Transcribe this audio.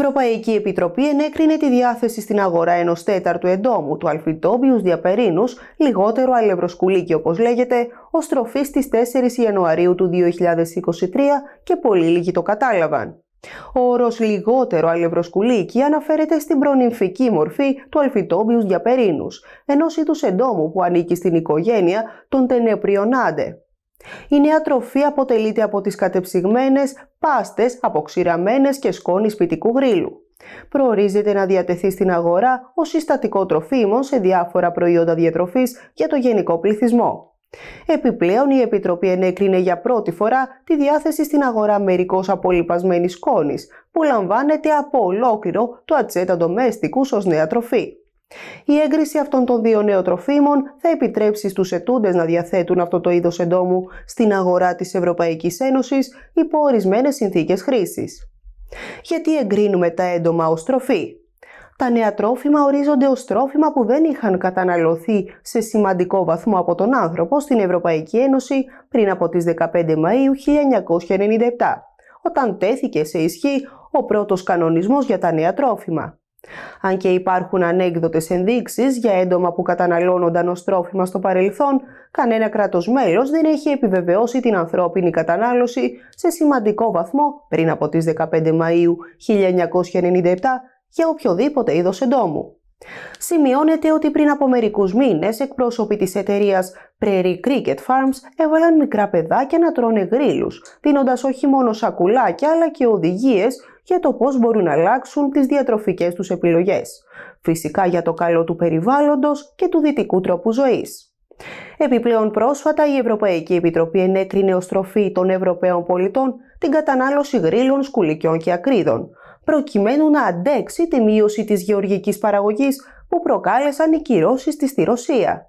Ευρωπαϊκή Επιτροπή ενέκρινε τη διάθεση στην αγορά ενός τέταρτου εντόμου του Αλφιτόμπιου Διαπερίνους, λιγότερο αλευροσκουλίκι όπως λέγεται, ως τροφή στις 4 Ιανουαρίου του 2023 και πολύ λίγοι το κατάλαβαν. Ο όρος λιγότερο αλευροσκουλίκι αναφέρεται στην προνυμφική μορφή του αλφιτόμπιους διαπερίνους, ενός είδους εντόμου που ανήκει στην οικογένεια των τενεπριονάντε. Η νέα τροφή αποτελείται από τις κατεψυγμένες πάστες αποξηραμένες και σκόνης σπιτικού γρήλου. Προορίζεται να διατεθεί στην αγορά ως συστατικό τροφίμων σε διάφορα προϊόντα διατροφής για το γενικό πληθυσμό. Επιπλέον, η Επιτροπή ενέκρινε για πρώτη φορά τη διάθεση στην αγορά μερικώς απολυπασμένης σκόνης, που λαμβάνεται από ολόκληρο το ατσέτα ντομέστικους ως νέα τροφή. Η έγκριση αυτών των δύο νέων τροφίμων θα επιτρέψει στους ετούντες να διαθέτουν αυτό το είδος εντόμου στην αγορά της Ευρωπαϊκής Ένωσης υπό ορισμένες συνθήκες χρήσης. Γιατί εγκρίνουμε τα έντομα ως τροφή. Τα νέα τρόφιμα ορίζονται ως τρόφιμα που δεν είχαν καταναλωθεί σε σημαντικό βαθμό από τον άνθρωπο στην Ευρωπαϊκή Ένωση πριν από τις 15 Μαΐου 1997, όταν τέθηκε σε ισχύ ο πρώτος κανονισμός για τα νέα τρόφιμα. Αν και υπάρχουν ανέκδοτες ενδείξεις για έντομα που καταναλώνονταν ως τρόφιμα στο παρελθόν, κανένα κράτος μέλος δεν έχει επιβεβαιώσει την ανθρώπινη κατανάλωση σε σημαντικό βαθμό πριν από τις 15 Μαΐου 1997 για οποιοδήποτε είδος εντόμου. Σημειώνεται ότι πριν από μερικούς μήνες εκπρόσωποι της εταιρείας Prairie Cricket Farms έβαλαν μικρά παιδάκια να τρώνε γρήλους, δίνοντας όχι μόνο σακουλάκια αλλά και οδηγίες και το πώς μπορούν να αλλάξουν τις διατροφικές τους επιλογές, φυσικά για το καλό του περιβάλλοντος και του δυτικού τρόπου ζωής. Επιπλέον πρόσφατα η Ευρωπαϊκή Επιτροπή ενέκρινε ως τροφή των Ευρωπαίων πολιτών την κατανάλωση γρήλων, σκουλικιών και ακρίδων, προκειμένου να αντέξει τη μείωση της γεωργικής παραγωγής που προκάλεσαν οι κυρώσεις της στη Ρωσία.